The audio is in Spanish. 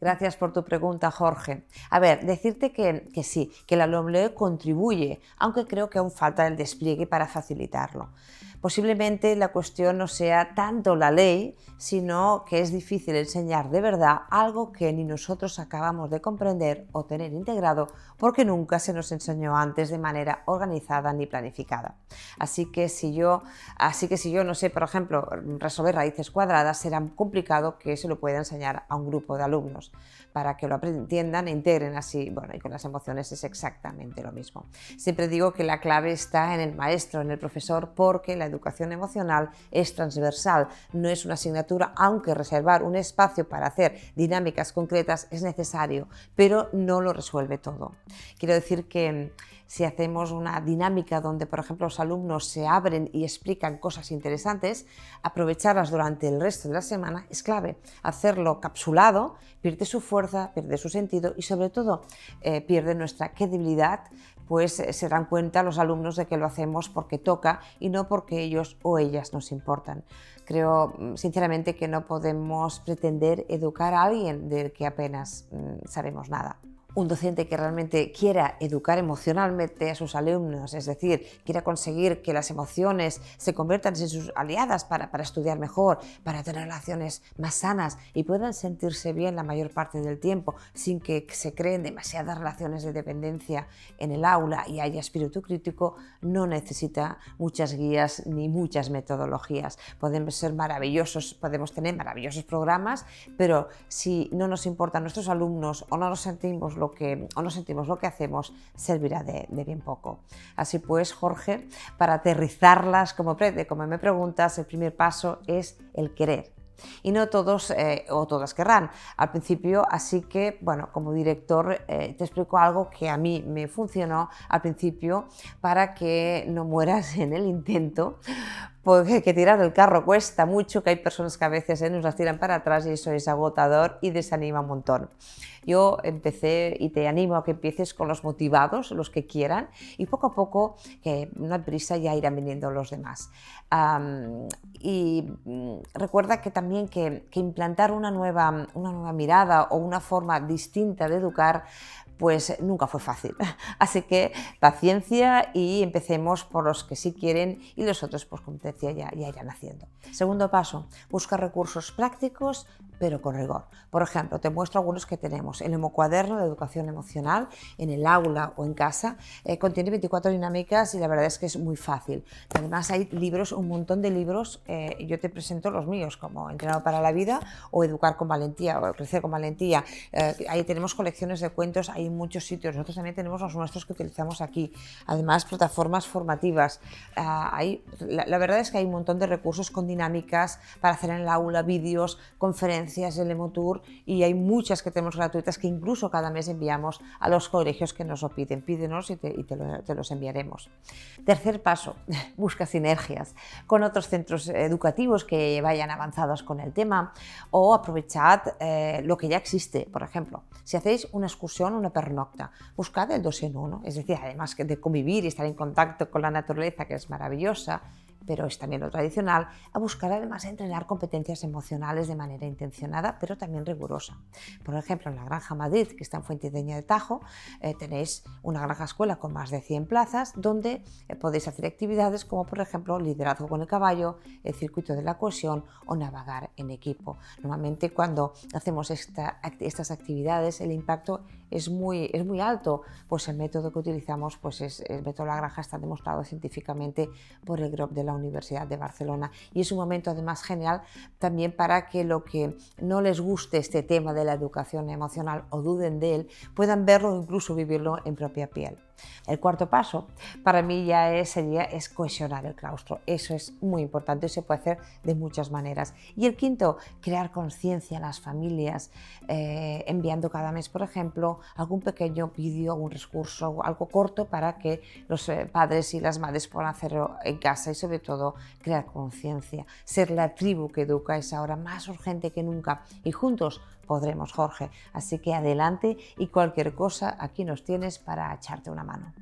Gracias por tu pregunta, Jorge. A ver, decirte que, sí, que la LOMLOE contribuye, aunque creo que aún falta el despliegue para facilitarlo. Posiblemente la cuestión no sea tanto la ley, sino que es difícil enseñar de verdad algo que ni nosotros acabamos de comprender o tener integrado porque nunca se nos enseñó antes de manera organizada ni planificada. Así que si yo, así que si yo no sé, por ejemplo, resolver raíces cuadradas, será complicado que se lo pueda enseñar a un grupo de alumnos para que lo entiendan e integren así. Bueno, y con las emociones es exactamente lo mismo. Siempre digo que la clave está en el maestro, en el profesor, porque la educación emocional es transversal, no es una asignatura, aunque reservar un espacio para hacer dinámicas concretas es necesario, pero no lo resuelve todo. Quiero decir que si hacemos una dinámica donde, por ejemplo, los alumnos se abren y explican cosas interesantes, aprovecharlas durante el resto de la semana es clave. Hacerlo capsulado pierde su fuerza, pierde su sentido y sobre todo eh, pierde nuestra credibilidad, pues eh, se dan cuenta los alumnos de que lo hacemos porque toca y no porque ellos o ellas nos importan. Creo mm, sinceramente que no podemos pretender educar a alguien del que apenas mm, sabemos nada un docente que realmente quiera educar emocionalmente a sus alumnos, es decir, quiera conseguir que las emociones se conviertan en sus aliadas para, estudiar mejor, para tener relaciones más sanas y puedan sentirse bien la mayor parte del tiempo sin que se creen demasiadas relaciones de dependencia en el aula y haya espíritu crítico, no necesita muchas guías ni muchas metodologías. Podemos ser maravillosos, podemos tener maravillosos programas, pero si no nos importan nuestros alumnos o no nos sentimos lo que, o no sentimos lo que hacemos, servirá de, bien poco. Así pues, Jorge, para aterrizarlas como, como me preguntas, el primer paso es el querer, y no todos eh, o todas querrán al principio, así que, bueno, como director eh, te explico algo que a mí me funcionó al principio para que no mueras en el intento, porque que tirar el carro cuesta mucho, que hay personas que a veces eh, nos las tiran para atrás y eso es agotador y desanima un montón. Yo empecé y te animo a que empieces con los motivados, los que quieran, y poco a poco, que no hay prisa, ya irán viniendo los demás. y mm, recuerda que también que, implantar una nueva, una nueva mirada o una forma distinta de educar pues nunca fue fácil. Así que paciencia y empecemos por los que sí quieren y los otros, pues como decía, ya, ya irán haciendo. Segundo paso, busca recursos prácticos pero con rigor. Por ejemplo, te muestro algunos que tenemos. El hemocuaderno de educación emocional en el aula o en casa eh, contiene 24 dinámicas y la verdad es que es muy fácil. Además hay libros, un montón de libros. Eh, yo te presento los míos como Entrenado para la vida o Educar con valentía o Crecer con valentía. Eh, ahí tenemos colecciones de cuentos, hay muchos sitios. Nosotros también tenemos los nuestros que utilizamos aquí. Además, plataformas formativas. Ah, hay, la, verdad es que hay un montón de recursos con dinámicas para hacer en el aula, vídeos, conferencias, el Emotour, y hay muchas que tenemos gratuitas que incluso cada mes enviamos a los colegios que nos lo piden. Pídenos y te, los enviaremos. Tercer paso, busca sinergias con otros centros educativos que vayan avanzados con el tema o aprovechad eh, lo que ya existe. Por ejemplo, si hacéis una excursión, una pernocta. Buscad el 2 en uno, es decir, además de convivir y estar en contacto con la naturaleza, que es maravillosa, pero es también lo tradicional, a buscar además entrenar competencias emocionales de manera intencionada, pero también rigurosa. Por ejemplo, en la Granja Madrid, que está en Fuente de Tajo, eh, tenéis una granja escuela con más de 100 plazas donde eh, podéis hacer actividades como, por ejemplo, liderazgo con el caballo, el circuito de la cohesión o navegar en equipo. Normalmente cuando hacemos estas actividades el impacto es muy, es muy alto, pues el método que utilizamos, pues es, el método de la granja está demostrado científicamente por el GROP de la Universidad de Barcelona. Y es un momento además genial también para que lo que no les guste este tema de la educación emocional o duden de él, puedan verlo o incluso vivirlo en propia piel. El cuarto paso para mí ya sería es cohesionar el claustro. Eso es muy importante y se puede hacer de muchas maneras. Y el quinto, crear conciencia en las familias, eh, enviando cada mes, por ejemplo, algún pequeño vídeo, algún recurso, algo corto para que los eh, padres y las madres puedan hacerlo en casa y sobre todo crear conciencia. Ser la tribu que educa es ahora más urgente que nunca y juntos podremos, Jorge. Así que adelante y cualquier cosa aquí nos tienes para echarte una mano.